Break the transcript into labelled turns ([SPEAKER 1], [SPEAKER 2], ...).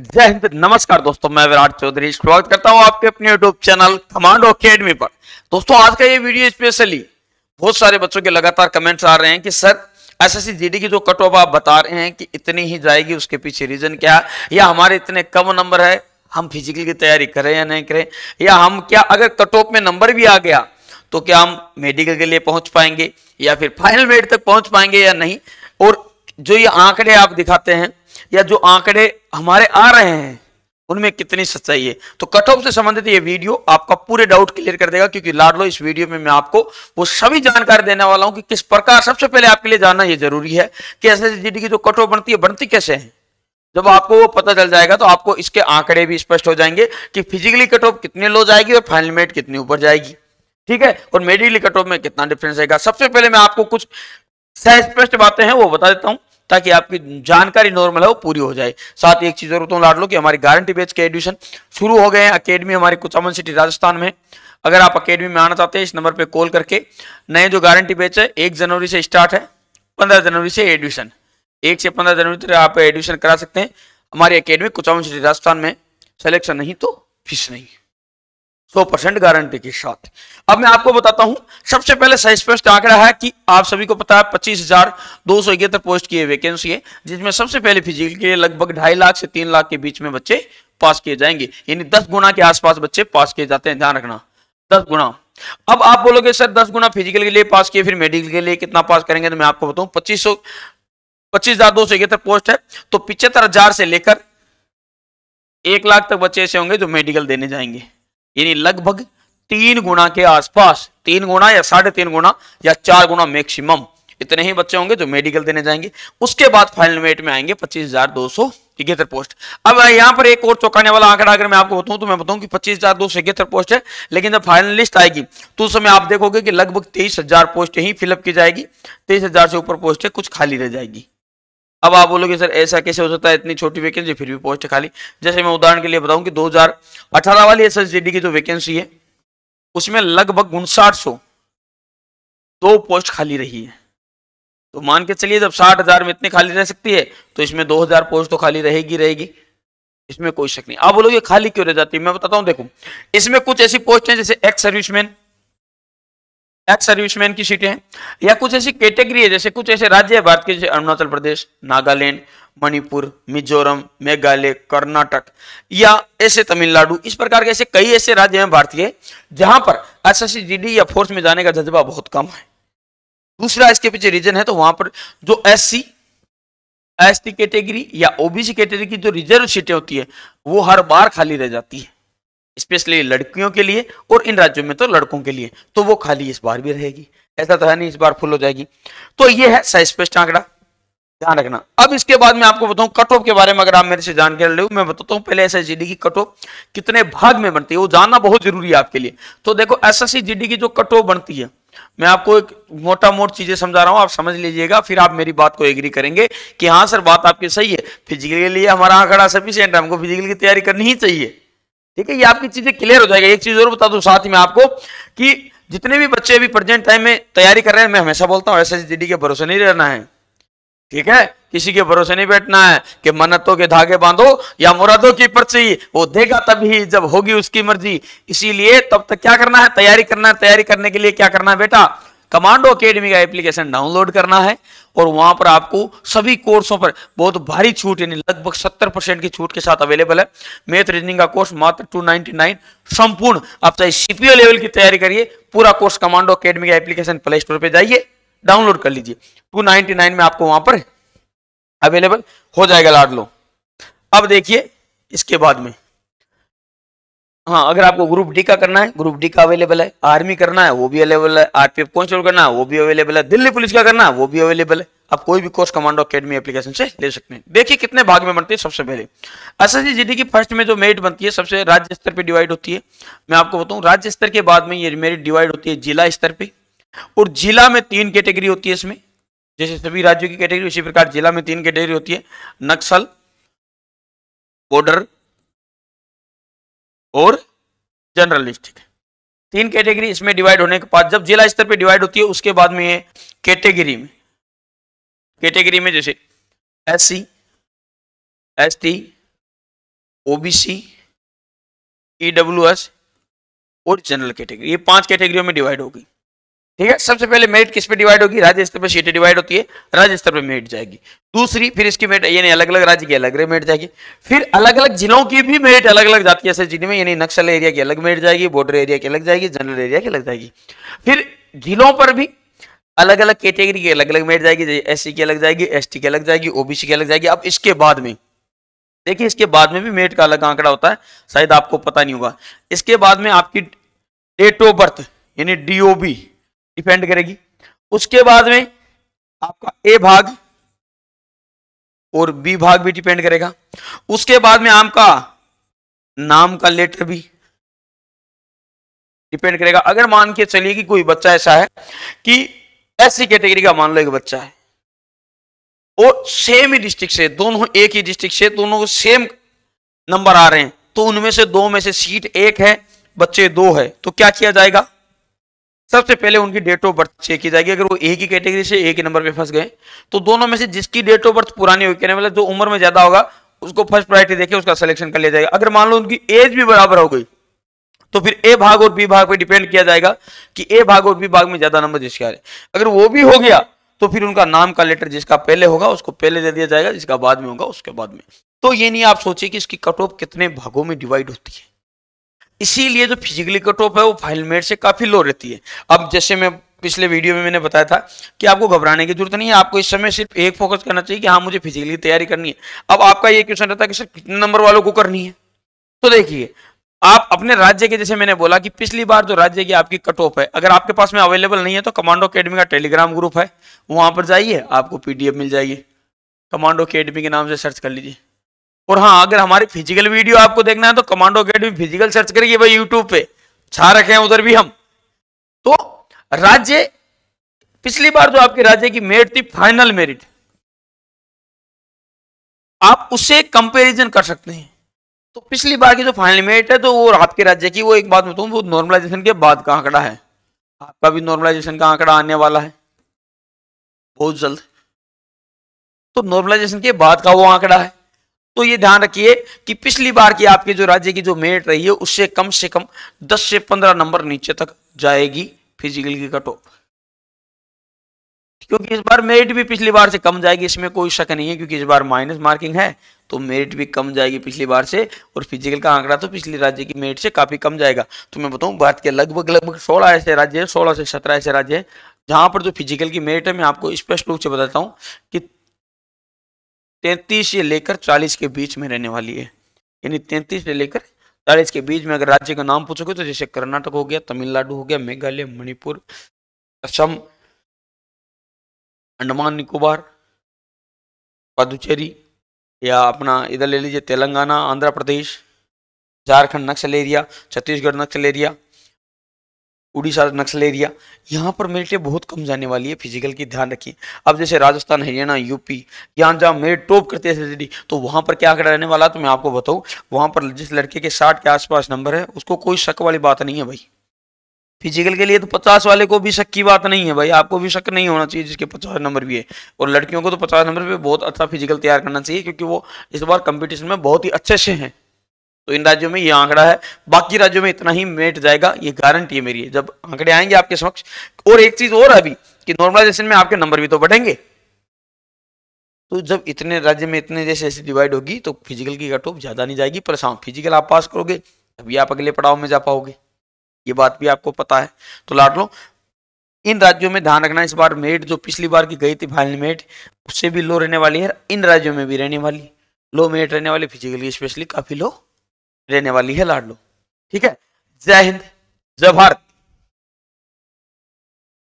[SPEAKER 1] जय हिंद नमस्कार दोस्तों मैं विराट चौधरी स्वागत करता हूं आपके अपने यूट्यूब चैनल कमांडो अकेडमी पर दोस्तों आज का ये वीडियो स्पेशली बहुत सारे बच्चों के लगातार कमेंट्स आ रहे हैं कि सर एसएससी जीडी की जो कट ऑफ आप बता रहे हैं कि इतनी ही जाएगी उसके पीछे रीजन क्या या हमारे इतने कम नंबर है हम फिजिकल की तैयारी करें या नहीं करें या हम क्या अगर कट ऑफ में नंबर भी आ गया तो क्या हम मेडिकल के लिए पहुंच पाएंगे या फिर फाइनल मेड तक पहुंच पाएंगे या नहीं और जो ये आंकड़े आप दिखाते हैं या जो आंकड़े हमारे आ रहे हैं उनमें कितनी सच्चाई है तो कट ऑफ से संबंधित ये वीडियो आपका पूरे डाउट क्लियर कर देगा क्योंकि लाडलो इस वीडियो में मैं आपको वो सभी जानकारी देने वाला हूं कि किस प्रकार सबसे पहले आपके लिए जानना ये जरूरी है कि एस एस की जो कट ऑफ बनती है बनती कैसे है जब आपको वो पता चल जाएगा तो आपको इसके आंकड़े भी स्पष्ट हो जाएंगे कि फिजिकली कट ऑफ कितने लो जाएगी और फाइनल मेट कितनी ऊपर जाएगी ठीक है और मेडिकली कट ऑफ में कितना डिफरेंस रहेगा सबसे पहले मैं आपको कुछ स्पष्ट बातें हैं वो बता देता हूं ताकि आपकी जानकारी नॉर्मल है वो पूरी हो जाए साथ ही एक चीज़ और तो लाट लो कि हमारी गारंटी बेच के एडमिशन शुरू हो गए हैं अकेडमी हमारी कुचामन सिटी राजस्थान में अगर आप अकेडमी में आना चाहते हैं इस नंबर पर कॉल करके नए जो गारंटी बेच है एक जनवरी से स्टार्ट है पंद्रह जनवरी से एडमिशन एक से पंद्रह जनवरी तक आप एडमिशन करा सकते हैं हमारी अकेडमी कुचामन सिटी राजस्थान में सिलेक्शन नहीं तो फीस नहीं 100 परसेंट गारंटी के साथ अब मैं आपको बताता हूं सबसे पहले सही आंकड़ा है कि आप सभी को पता है पच्चीस हजार दो सौ इकहत्तर पोस्ट की वैकेंसी है जिसमें सबसे पहले फिजिकल के लगभग ढाई लाख से तीन लाख के बीच में बच्चे पास किए जाएंगे यानी दस गुना के आसपास बच्चे पास किए जाते हैं ध्यान रखना दस गुना अब आप बोलोगे सर दस गुना फिजिकल के लिए पास किए फिर मेडिकल के लिए कितना पास करेंगे तो मैं आपको बताऊं पच्चीस सौ पच्चीस हजार दो सौ इकहत्तर पोस्ट है तो पिछहत्तर हजार से लेकर एक लाख तक बच्चे ऐसे होंगे जो मेडिकल देने जाएंगे यानी लगभग तीन गुना के आसपास तीन गुणा या साढ़े तीन गुणा या चार गुना मैक्सिमम इतने ही बच्चे होंगे जो मेडिकल देने जाएंगे उसके बाद फाइनल मेट में आएंगे पच्चीस हजार दो सौ इकहत्तर पोस्ट अब यहां पर एक और चौंकाने वाला आंकड़ा अगर मैं आपको बताऊं तो मैं बताऊं कि पच्चीस हजार दो सौ इकहत्तर पोस्ट है लेकिन जब फाइनल लिस्ट आएगी तो उस समय आप देखोगे कि लगभग तेईस हजार पोस्ट ही फिलअप की जाएगी तेईस हजार से ऊपर पोस्ट है कुछ खाली रह जाएगी अब आप बोलोगे सर ऐसा कैसे हो सकता है इतनी छोटी वैकेंसी फिर भी पोस्ट है खाली जैसे मैं उदाहरण के लिए बताऊं कि 2018 वाली एस की जो वैकेंसी है उसमें लगभग उनसाठ सौ दो पोस्ट खाली रही है तो मान के चलिए जब साठ हजार में इतनी खाली रह सकती है तो इसमें दो हजार पोस्ट तो खाली रहेगी रहेगी इसमें कोई शक नहीं आप बोलोगे खाली क्यों रह जाती है मैं बताता हूँ देखो इसमें कुछ ऐसी पोस्ट है जैसे एक्स सर्विसमैन एक्स सर्विसमैन की सीटें हैं या कुछ ऐसी कैटेगरी है जैसे कुछ ऐसे राज्य है भारत के जैसे अरुणाचल प्रदेश नागालैंड मणिपुर मिजोरम मेघालय कर्नाटक या ऐसे तमिलनाडु इस प्रकार के ऐसे कई ऐसे राज्य हैं भारतीय जहां पर एस एस या फोर्स में जाने का जज्बा बहुत कम है दूसरा इसके पीछे रीजन है तो वहां पर जो S C S T category या ओबीसी कैटेगरी की जो रिजर्व सीटें होती है वो हर बार खाली रह जाती है स्पेशली लड़कियों के लिए और इन राज्यों में तो लड़कों के लिए तो वो खाली इस बार भी रहेगी ऐसा तो है नहीं इस बार फुल हो जाएगी तो ये है सस्पष्ट आंकड़ा ध्यान रखना अब इसके बाद मैं आपको बताऊं कट ऑफ के बारे में अगर आप मेरे से जानकारी ले मैं बताता हूं पहले एस एस की कट ऑफ कितने भाग में बनती है वो जानना बहुत जरूरी है आपके लिए तो देखो एस एस की जो कट ऑफ बनती है मैं आपको एक मोटा मोट चीजें समझा रहा हूं आप समझ लीजिएगा फिर आप मेरी बात को एग्री करेंगे कि हाँ सर बात आपकी सही है फिजिकल के लिए हमारा आंकड़ा सफिशियंट है हमको फिजिकल की तैयारी करनी ही चाहिए ठीक है ये आपकी चीजें क्लियर हो जाएगी एक चीज और बता दूं साथ में आपको कि जितने भी बच्चे अभी प्रेजेंट टाइम में तैयारी कर रहे हैं मैं हमेशा बोलता हूँ एस के भरोसे नहीं रहना है ठीक है किसी के भरोसे नहीं बैठना है कि मन्नतों के धागे बांधो या मुरादों की पर्ची वो देगा तभी जब होगी उसकी मर्जी इसीलिए तब तक क्या करना है तैयारी करना है तैयारी करने के लिए क्या करना है बेटा कमांडो अकेडमी का एप्लीकेशन डाउनलोड करना है और वहां पर आपको सभी कोर्सों पर बहुत भारी छूट यानी लगभग 70 परसेंट की छूट के साथ अवेलेबल है मैथ रीजनिंग का कोर्स मात्र 299 संपूर्ण आप चाहे सीपीओ लेवल की तैयारी करिए पूरा कोर्स कमांडो अकेडमी का एप्लीकेशन प्ले स्टोर पर जाइए डाउनलोड कर लीजिए टू में आपको वहां पर अवेलेबल हो जाएगा लाड लो अब देखिए इसके बाद में हाँ अगर आपको ग्रुप डी का करना है ग्रुप डी का अवेलेबल है आर्मी करना है वो भी अवेलेबल है आरपीएफ कॉन्स्टेबल करना है वो भी अवेलेबल है दिल्ली पुलिस का करना है वो भी अवेलेबल है आप कोई भी कोर्स कमांडो अकेडमी एप्लीकेशन से ले सकते हैं देखिए कितने भाग में बनती है सबसे पहले एस एस जी की फर्स्ट में जो मेरिट बनती है सबसे राज्य स्तर पर डिवाइड होती है मैं आपको बताऊँ राज्य स्तर के बाद में ये मेरिट डिवाइड होती है जिला स्तर पर और जिला में तीन कैटेगरी होती है इसमें जैसे सभी राज्यों की कैटेगरी उसी प्रकार जिला में तीन कैटेगरी होती है नक्सल बॉर्डर और जर्नलिस्टिक तीन कैटेगरी इसमें डिवाइड होने के बाद जब जिला स्तर पे डिवाइड होती है उसके बाद में ये कैटेगरी में कैटेगरी में जैसे S C S T O B C E W S और जनरल कैटेगरी ये पांच कैटेगरियों में डिवाइड होगी ठीक है सबसे पहले मेरिट किस पे डिवाइड होगी राज्य स्तर पर सीटें डिवाइड होती है राज्य स्तर पर मेरिट जाएगी दूसरी फिर इसकी मेरिट यानी अलग अलग राज्य की अलग मेरिट जाएगी फिर अलग अलग जिलों की भी मेरिट अलग अलग जाती है जिले में यानी नक्सल एरिया की अलग मेरिट जाएगी बॉर्डर एरिया की अलग जाएगी जनरल एरिया की अलग जाएगी फिर जिलों पर भी अलग अलग कैटेगरी की अलग अलग मेरिट जाएगी एस की अलग जाएगी एस की अलग जाएगी ओबीसी की अलग जाएगी अब इसके बाद में देखिए इसके बाद में भी मेरिट का अलग आंकड़ा होता है शायद आपको पता नहीं होगा इसके बाद में आपकी डेट ऑफ बर्थ यानी डीओबी डिपेंड करेगी उसके बाद में आपका ए भाग और बी भाग भी डिपेंड करेगा उसके बाद में आपका नाम का लेटर भी डिपेंड करेगा अगर मान के चलिए कि कोई बच्चा ऐसा है कि ऐसी कैटेगरी का मान लो एक बच्चा है और सेम ही डिस्ट्रिक्ट से दोनों एक ही डिस्ट्रिक्ट से दोनों को सेम नंबर आ रहे हैं तो उनमें से दो में से सीट एक है बच्चे दो है तो क्या किया जाएगा सबसे पहले उनकी डेट ऑफ बर्थ चेक की जाएगी अगर वो एक ही कैटेगरी से एक ही नंबर पे फंस गए तो दोनों में से जिसकी डेट ऑफ बर्थ पुरानी होगी कहने वाला जो उम्र में ज्यादा होगा उसको फर्स्ट प्रायोरिटी देखे उसका सिलेक्शन कर लिया जाएगा अगर मान लो उनकी एज भी बराबर हो गई तो फिर ए भाग और बी भाग पर डिपेंड किया जाएगा कि ए भाग और बी भाग में ज्यादा नंबर जिसके आ रहे अगर वो भी हो गया तो फिर उनका नाम का लेटर जिसका पहले होगा उसको पहले दे दिया जाएगा जिसका बाद में होगा उसके बाद में तो ये नहीं आप सोचिए कि इसकी कट ऑफ कितने भागों में डिवाइड होती है इसीलिए जो फिजिकली कट ऑफ है वो फाइलमेट से काफ़ी लो रहती है अब जैसे मैं पिछले वीडियो में मैंने बताया था कि आपको घबराने की जरूरत नहीं है आपको इस समय सिर्फ एक फोकस करना चाहिए कि हाँ मुझे फिजिकली तैयारी करनी है अब आपका ये क्वेश्चन रहता है कि सर कितने नंबर वालों को करनी है तो देखिए आप अपने राज्य के जैसे मैंने बोला कि पिछली बार जो राज्य की आपकी कट ऑफ है अगर आपके पास में अवेलेबल नहीं है तो कमांडो अकेडमी का टेलीग्राम ग्रुप है वहां पर जाइए आपको पीडीएफ मिल जाएगी कमांडो अकेडमी के नाम से सर्च कर लीजिए और हाँ अगर हमारे फिजिकल वीडियो आपको देखना है तो कमांडो अकेडमी फिजिकल सर्च करिए भाई यूट्यूब पे छा रखे हैं उधर भी हम तो राज्य पिछली बार जो आपके राज्य की मेरिट थी फाइनल मेरिट आप उससे कंपैरिजन कर सकते हैं तो पिछली बार की जो फाइनल मेरिट है तो वो आपके राज्य की वो एक बात बताऊँ वो नॉर्मलाइजेशन के बाद का आंकड़ा है आपका भी नॉर्मलाइजेशन का आंकड़ा आने वाला है बहुत जल्द तो नॉर्मलाइजेशन के बाद का वो आंकड़ा है तो ये ध्यान रखिए कि पिछली बार की आपके जो राज्य की जो मेरिट रही है उससे कम से कम 10 से 15 नंबर नीचे तक जाएगी फिजिकल की कट ऑफ क्योंकि इस बार मेरिट भी पिछली बार से कम जाएगी इसमें कोई शक नहीं है क्योंकि इस बार माइनस मार्किंग है तो मेरिट भी कम जाएगी पिछली बार से और फिजिकल का आंकड़ा तो पिछले राज्य की मेरिट से काफी कम जाएगा तो मैं बताऊं भारत के लगभग लगभग सोलह ऐसे राज्य है सोलह से सत्रह ऐसे राज्य है जहां पर जो फिजिकल की मेरिट है मैं आपको स्पष्ट रूप से बताता हूँ कि तैंतीस से लेकर चालीस के बीच में रहने वाली है यानी तैंतीस से लेकर चालीस के बीच में अगर राज्य का नाम पूछोगे तो जैसे कर्नाटक हो गया तमिलनाडु हो गया मेघालय मणिपुर असम अंडमान निकोबार पदुचेरी या अपना इधर ले लीजिए Telangana Andhra Pradesh Jharkhand Naxal area Chhattisgarh Naxal area Orissa Naxal area यहाँ पर मेरिटें बहुत कम जाने वाली है फिजिकल की ध्यान रखिए अब जैसे राजस्थान हरियाणा यूपी यहाँ जहाँ मेरे टॉप करते हैं एस तो वहाँ पर क्या आंकड़ा रहने वाला तो मैं आपको बताऊँ वहाँ पर जिस लड़के के साठ के आसपास नंबर है उसको कोई शक वाली बात नहीं है भाई फिजिकल के लिए तो पचास वाले को भी शक की बात नहीं है भाई आपको भी शक नहीं होना चाहिए जिसके पचास नंबर भी है और लड़कियों को तो पचास नंबर पर बहुत अच्छा फिजिकल तैयार करना चाहिए क्योंकि वो इस बार कंपटीशन में बहुत ही अच्छे से हैं तो इन राज्यों में ये आंकड़ा है बाकी राज्यों में इतना ही मेट जाएगा ये गारंटी है मेरी है जब आंकड़े आएंगे आपके समक्ष और एक चीज और अभी कि नॉर्मलाइजेशन में आपके नंबर भी तो बढ़ेंगे तो जब इतने राज्य में इतने जैसे ऐसी डिवाइड होगी तो फिजिकल की कट ऑफ ज्यादा नहीं जाएगी पर फिजिकल आप पास करोगे तभी आप अगले पड़ाव में जा पाओगे ये बात भी आपको पता है तो लाट लो इन राज्यों में ध्यान रखना इस बार मेट जो पिछली बार की गई थी फाइनल मेट उससे भी लो रहने वाली है इन राज्यों में भी रहने वाली लो मेट रहने वाली फिजिकली स्पेशली काफी लो रहने वाली है लाडलो ठीक है जय हिंद जय भारत